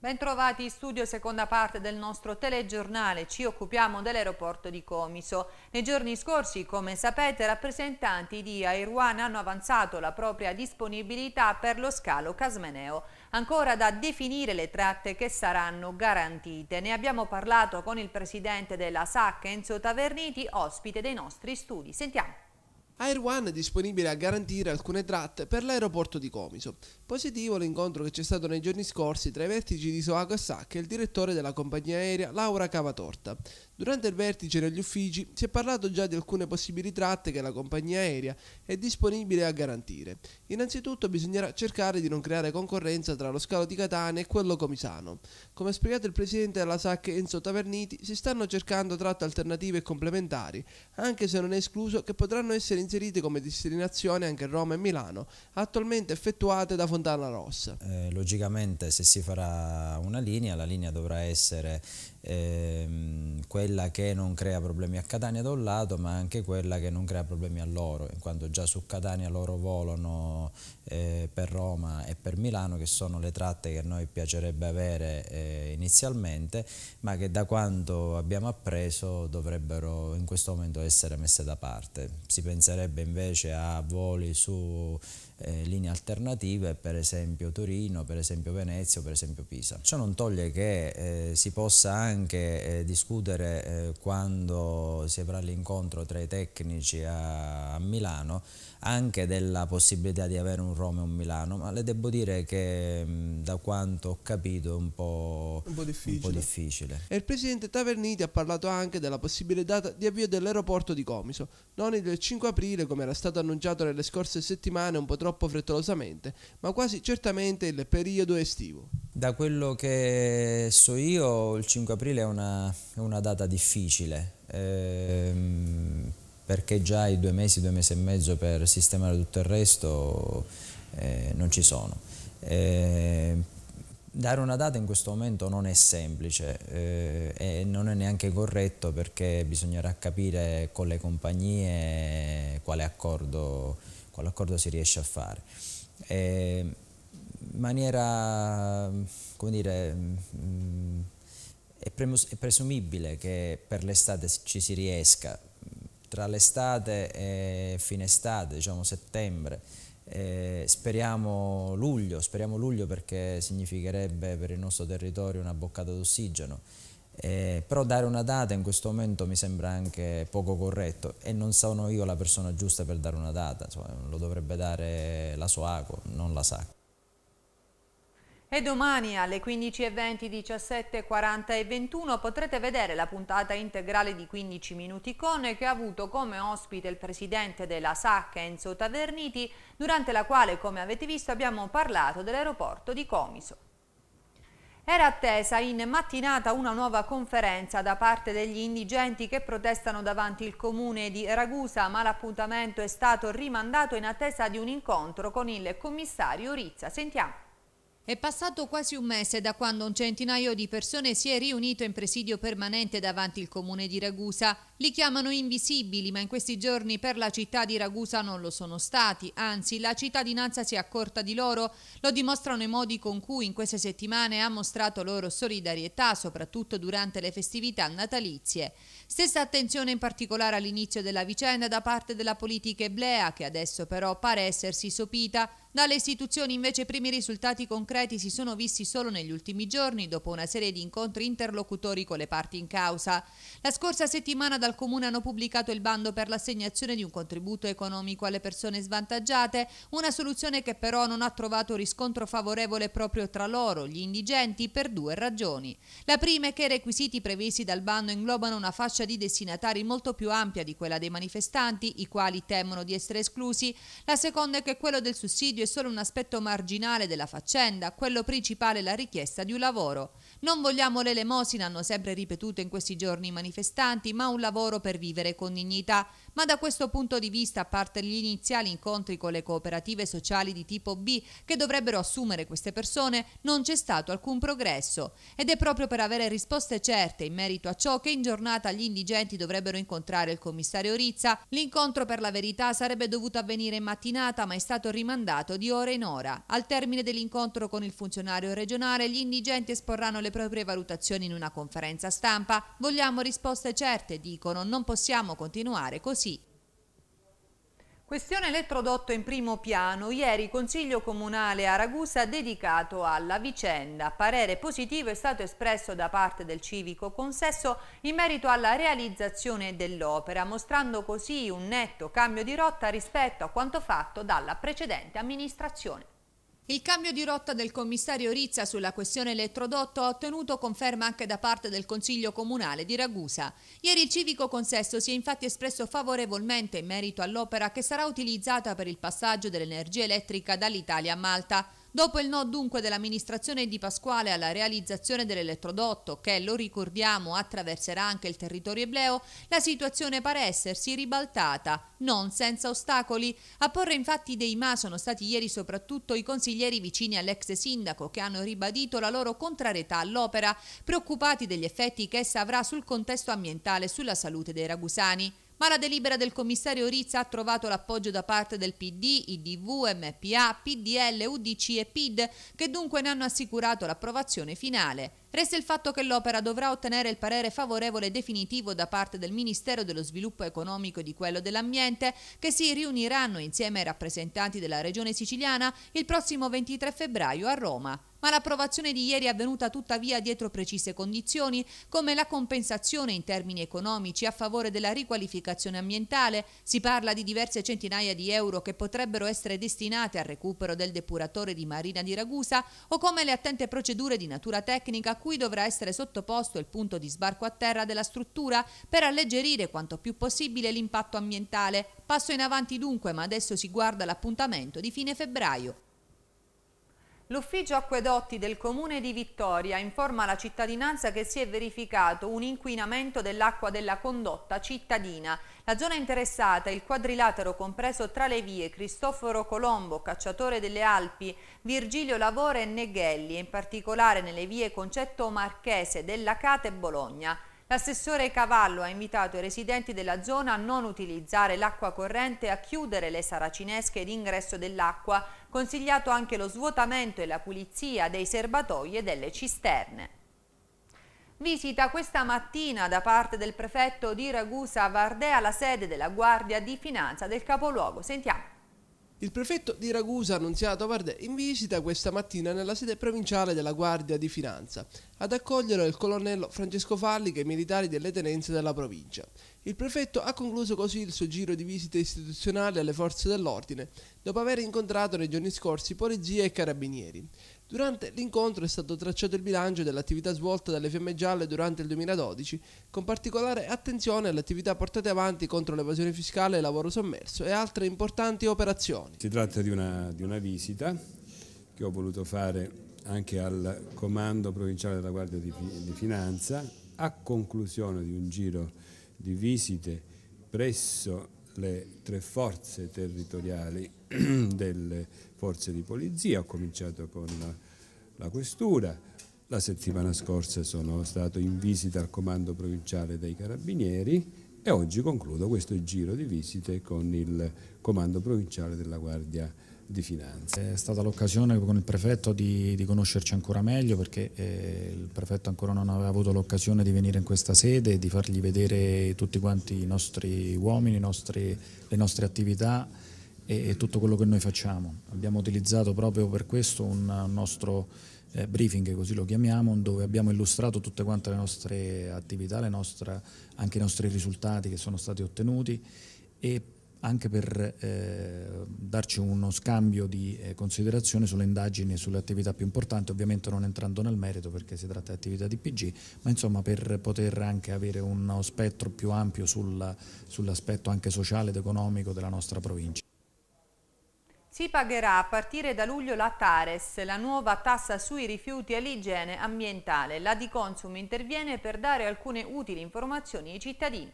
Bentrovati in studio, seconda parte del nostro telegiornale. Ci occupiamo dell'aeroporto di Comiso. Nei giorni scorsi, come sapete, rappresentanti di Air One hanno avanzato la propria disponibilità per lo scalo Casmeneo. Ancora da definire le tratte che saranno garantite. Ne abbiamo parlato con il presidente della SAC, Enzo Taverniti, ospite dei nostri studi. Sentiamo. Air One è disponibile a garantire alcune tratte per l'aeroporto di Comiso. Positivo l'incontro che c'è stato nei giorni scorsi tra i vertici di Soago e Sac e il direttore della compagnia aerea Laura Cavatorta. Durante il vertice negli uffici si è parlato già di alcune possibili tratte che la compagnia aerea è disponibile a garantire. Innanzitutto bisognerà cercare di non creare concorrenza tra lo scalo di Catania e quello comisano. Come ha spiegato il presidente della SAC Enzo Taverniti, si stanno cercando tratte alternative e complementari, anche se non è escluso che potranno essere in inseriti come destinazione anche Roma e Milano, attualmente effettuate da Fontana Rossa. Eh, logicamente se si farà una linea, la linea dovrà essere ehm, quella che non crea problemi a Catania da un lato, ma anche quella che non crea problemi a loro, in quanto già su Catania loro volano eh, per Roma e per Milano, che sono le tratte che a noi piacerebbe avere eh, inizialmente, ma che da quanto abbiamo appreso dovrebbero in questo momento essere messe da parte. Si penserebbe penserebbe invece a voli su eh, linee alternative, per esempio Torino, per esempio Venezia per esempio Pisa. Ciò non toglie che eh, si possa anche eh, discutere eh, quando si avrà l'incontro tra i tecnici a, a, Milano anche della possibilità di avere un Roma e un Milano, ma le devo dire che mm, da quanto ho capito è un po', un po difficile. un po' difficile. E il presidente Taverniti ha parlato anche della possibile data di avvio dell'aeroporto di Comiso, non il 5 aprile morire, come era stato annunciato nelle scorse settimane un po' troppo frettolosamente, ma quasi certamente il periodo estivo. Da quello che so io, il 5 aprile è una, è una data difficile. Ehm, perché già i due mesi, due mesi e mezzo per sistemare tutto il resto eh, non ci sono. Eh, Dare una data in questo momento non è semplice eh, e non è neanche corretto perché bisognerà capire con le compagnie quale accordo, quale accordo si riesce a fare. E eh, in maniera, come dire, mm, è, è presumibile che per l'estate ci si riesca, tra l'estate e fine estate, diciamo settembre, eh, speriamo, luglio, speriamo luglio perché significherebbe per il nostro territorio una boccata d'ossigeno. Eh, però dare una data in questo momento mi sembra anche poco corretto e non sono io la persona giusta per dare una data, Insomma, lo dovrebbe dare la SOACO, non la SAC. E domani alle 15.20, 17.40 e 21 potrete vedere la puntata integrale di 15 minuti con che ha avuto come ospite il presidente della SAC Enzo Taverniti, durante la quale, come avete visto, abbiamo parlato dell'aeroporto di Comiso. Era attesa in mattinata una nuova conferenza da parte degli indigenti che protestano davanti il comune di Ragusa, ma l'appuntamento è stato rimandato in attesa di un incontro con il commissario Rizza. Sentiamo. È passato quasi un mese da quando un centinaio di persone si è riunito in presidio permanente davanti il comune di Ragusa li chiamano invisibili, ma in questi giorni per la città di Ragusa non lo sono stati, anzi la cittadinanza si è accorta di loro, lo dimostrano i modi con cui in queste settimane ha mostrato loro solidarietà, soprattutto durante le festività natalizie. Stessa attenzione in particolare all'inizio della vicenda da parte della politica eblea, che adesso però pare essersi sopita dalle istituzioni invece i primi risultati concreti si sono visti solo negli ultimi giorni dopo una serie di incontri interlocutori con le parti in causa. La scorsa settimana da dal Comune hanno pubblicato il bando per l'assegnazione di un contributo economico alle persone svantaggiate, una soluzione che però non ha trovato riscontro favorevole proprio tra loro, gli indigenti, per due ragioni. La prima è che i requisiti previsti dal bando inglobano una fascia di destinatari molto più ampia di quella dei manifestanti, i quali temono di essere esclusi. La seconda è che quello del sussidio è solo un aspetto marginale della faccenda, quello principale è la richiesta di un lavoro. Non vogliamo l'elemosina, hanno sempre ripetuto in questi giorni i manifestanti, ma un lavoro per vivere con dignità. Ma da questo punto di vista, a parte gli iniziali incontri con le cooperative sociali di tipo B che dovrebbero assumere queste persone, non c'è stato alcun progresso. Ed è proprio per avere risposte certe in merito a ciò che in giornata gli indigenti dovrebbero incontrare il commissario Rizza, l'incontro per la verità sarebbe dovuto avvenire in mattinata ma è stato rimandato di ora in ora. Al termine dell'incontro con il funzionario regionale gli indigenti esporranno le le proprie valutazioni in una conferenza stampa. Vogliamo risposte certe, dicono, non possiamo continuare così. Questione elettrodotto in primo piano. Ieri Consiglio Comunale a Ragusa dedicato alla vicenda. Parere positivo è stato espresso da parte del civico consesso in merito alla realizzazione dell'opera, mostrando così un netto cambio di rotta rispetto a quanto fatto dalla precedente amministrazione. Il cambio di rotta del commissario Rizza sulla questione elettrodotto ha ottenuto conferma anche da parte del Consiglio Comunale di Ragusa. Ieri il civico consesso si è infatti espresso favorevolmente in merito all'opera che sarà utilizzata per il passaggio dell'energia elettrica dall'Italia a Malta. Dopo il no dunque dell'amministrazione di Pasquale alla realizzazione dell'elettrodotto, che lo ricordiamo attraverserà anche il territorio ebleo, la situazione pare essersi ribaltata, non senza ostacoli. A porre infatti dei ma sono stati ieri soprattutto i consiglieri vicini all'ex sindaco che hanno ribadito la loro contrarietà all'opera, preoccupati degli effetti che essa avrà sul contesto ambientale e sulla salute dei ragusani ma la delibera del commissario Rizza ha trovato l'appoggio da parte del PD, IDV, MPA, PDL, UDC e PID, che dunque ne hanno assicurato l'approvazione finale. Resta il fatto che l'opera dovrà ottenere il parere favorevole definitivo da parte del Ministero dello Sviluppo Economico e di quello dell'Ambiente, che si riuniranno insieme ai rappresentanti della Regione siciliana il prossimo 23 febbraio a Roma. Ma l'approvazione di ieri è avvenuta tuttavia dietro precise condizioni, come la compensazione in termini economici a favore della riqualificazione ambientale. Si parla di diverse centinaia di euro che potrebbero essere destinate al recupero del depuratore di Marina di Ragusa o come le attente procedure di natura tecnica a cui dovrà essere sottoposto il punto di sbarco a terra della struttura per alleggerire quanto più possibile l'impatto ambientale. Passo in avanti dunque, ma adesso si guarda l'appuntamento di fine febbraio. L'ufficio acquedotti del comune di Vittoria informa la cittadinanza che si è verificato un inquinamento dell'acqua della condotta cittadina. La zona interessata è il quadrilatero compreso tra le vie Cristoforo Colombo, cacciatore delle Alpi, Virgilio Lavore e Neghelli, in particolare nelle vie Concetto Marchese, Della Cate e Bologna. L'assessore Cavallo ha invitato i residenti della zona a non utilizzare l'acqua corrente, e a chiudere le saracinesche d'ingresso dell'acqua, consigliato anche lo svuotamento e la pulizia dei serbatoi e delle cisterne. Visita questa mattina da parte del prefetto di Ragusa Vardea la sede della Guardia di Finanza del capoluogo. Sentiamo. Il prefetto di Ragusa, Annunziato Vardè, in visita questa mattina nella sede provinciale della Guardia di Finanza, ad accogliere il colonnello Francesco Falli che i militari delle tenenze della provincia. Il prefetto ha concluso così il suo giro di visite istituzionali alle forze dell'ordine, dopo aver incontrato nei giorni scorsi polizia e carabinieri. Durante l'incontro è stato tracciato il bilancio dell'attività svolta dalle Fiamme Gialle durante il 2012, con particolare attenzione alle attività portate avanti contro l'evasione fiscale, e il lavoro sommerso e altre importanti operazioni. Si tratta di una, di una visita che ho voluto fare anche al Comando Provinciale della Guardia di, di Finanza a conclusione di un giro di visite presso le tre forze territoriali delle forze di polizia, ho cominciato con la, la questura, la settimana scorsa sono stato in visita al comando provinciale dei carabinieri e oggi concludo questo giro di visite con il comando provinciale della Guardia Nazionale di Finanza. È stata l'occasione con il prefetto di, di conoscerci ancora meglio perché eh, il prefetto ancora non aveva avuto l'occasione di venire in questa sede e di fargli vedere tutti quanti i nostri uomini, i nostri, le nostre attività e, e, tutto quello che noi facciamo. Abbiamo utilizzato proprio per questo un nostro eh, briefing, così lo chiamiamo, dove abbiamo illustrato tutte quante le nostre attività, le nostre, anche i nostri risultati che sono stati ottenuti e anche per eh, darci uno scambio di eh, considerazione sulle indagini e sulle attività più importanti, ovviamente non entrando nel merito perché si tratta di attività di PG, ma insomma per poter anche avere uno spettro più ampio sulla, sull'aspetto anche sociale ed economico della nostra provincia. Si pagherà a partire da luglio la Tares, la nuova tassa sui rifiuti e l'igiene ambientale. La Diconsum interviene per dare alcune utili informazioni ai cittadini.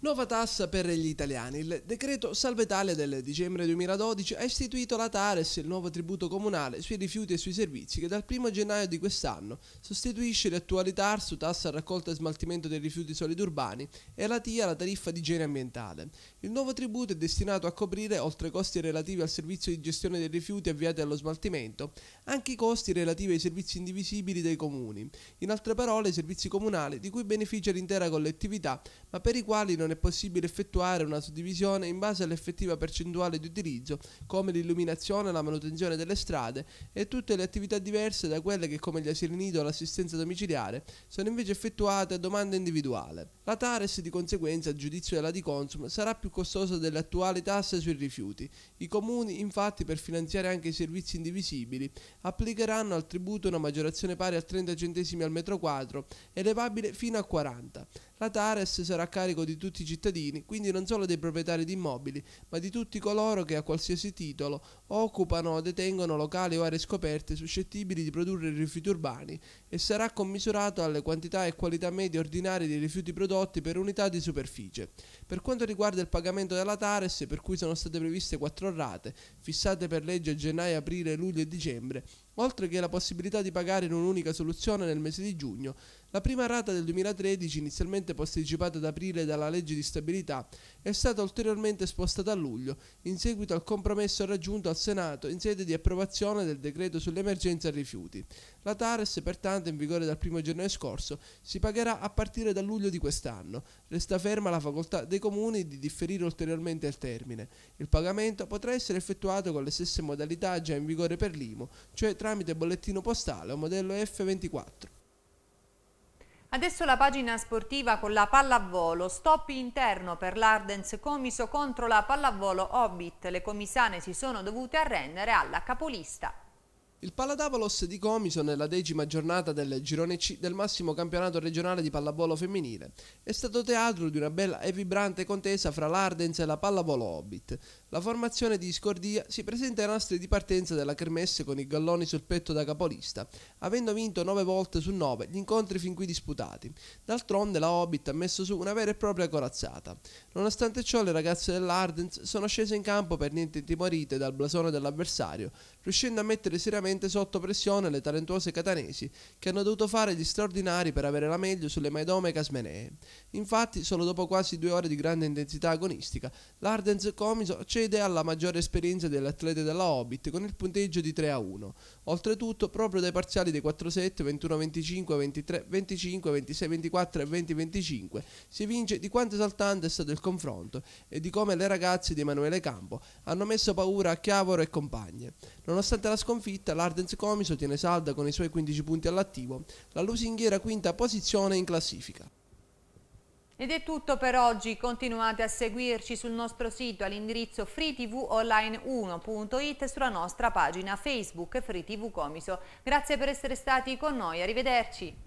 Nuova tassa per gli italiani. Il decreto Salve Italia del dicembre 2012 ha istituito la Tares, il nuovo tributo comunale sui rifiuti e sui servizi, che dal 1 gennaio di quest'anno sostituisce l'attuale TARS, tassa raccolta e smaltimento dei rifiuti solidi urbani, e la TIA, la tariffa di igiene ambientale. Il nuovo tributo è destinato a coprire, oltre ai costi relativi al servizio di gestione dei rifiuti avviati allo smaltimento, anche i costi relativi ai servizi indivisibili dei comuni. In altre parole, i servizi comunali di cui beneficia l'intera collettività, ma per i quali non non è possibile effettuare una suddivisione in base all'effettiva percentuale di utilizzo, come l'illuminazione, la manutenzione delle strade e tutte le attività diverse da quelle che come gli asili nido o l'assistenza domiciliare sono invece effettuate a domanda individuale. La Tares di conseguenza, a giudizio della Diconsum, sarà più costosa delle attuali tasse sui rifiuti. I comuni infatti per finanziare anche i servizi indivisibili applicheranno al tributo una maggiorazione pari a 30 centesimi al metro quadro, elevabile fino a 40. La Tares sarà a carico di tutti i cittadini, quindi non solo dei proprietari di immobili, ma di tutti coloro che a qualsiasi titolo occupano o detengono locali o aree scoperte suscettibili di produrre rifiuti urbani e sarà commisurato alle quantità e qualità medie ordinarie dei rifiuti prodotti per unità di superficie. Per quanto riguarda il pagamento della Tares, per cui sono state previste quattro rate, fissate per legge a gennaio, aprile, luglio e dicembre, oltre che la possibilità di pagare in un'unica soluzione nel mese di giugno, la prima rata del 2013, inizialmente posticipata ad aprile dalla legge di stabilità, è stata ulteriormente spostata a luglio, in seguito al compromesso raggiunto al Senato in sede di approvazione del decreto sull'emergenza rifiuti. La TARES, pertanto, in vigore dal 1 gennaio scorso, si pagherà a partire da luglio di quest'anno. Resta ferma la facoltà dei comuni di differire ulteriormente il termine. Il pagamento potrà essere effettuato con le stesse modalità già in vigore per l'IMO, cioè tramite bollettino postale o modello F24. Adesso la pagina sportiva con la pallavolo, stop interno per l'Ardens Comiso contro la pallavolo Hobbit. Le comisane si sono dovute arrendere alla capolista. Il Paladavolos di Comiso nella decima giornata del girone C del massimo campionato regionale di pallavolo femminile è stato teatro di una bella e vibrante contesa fra l'Ardens e la pallavolo Hobbit. La formazione di Scordia si presenta ai nastri di partenza della Kermesse con i galloni sul petto da capolista, avendo vinto 9 volte su 9 gli incontri fin qui disputati. D'altronde la Hobbit ha messo su una vera e propria corazzata. Nonostante ciò le ragazze dell'Ardens sono scese in campo per niente intimorite dal blasone dell'avversario, riuscendo a mettere seriamente sotto pressione le talentuose catanesi, che hanno dovuto fare gli straordinari per avere la meglio sulle maidome casmenee. Infatti, solo dopo quasi due ore di grande intensità agonistica, l'Ardens Comiso succede alla maggiore esperienza delle atlete della Hobbit con il punteggio di 3 a 1. Oltretutto, proprio dai parziali dei 4-7, 21-25, 23, 25, 26, 24 e 20-25 si vince di quanto esaltante è stato il confronto e di come le ragazze di Emanuele Campo hanno messo paura a Chiavoro e compagne. Nonostante la sconfitta, l'Ardens Comiso tiene salda con i suoi 15 punti all'attivo, la lusinghiera quinta posizione in classifica. Ed è tutto per oggi, continuate a seguirci sul nostro sito all'indirizzo freetvonline1.it e sulla nostra pagina Facebook FreeTV Comiso. Grazie per essere stati con noi, arrivederci.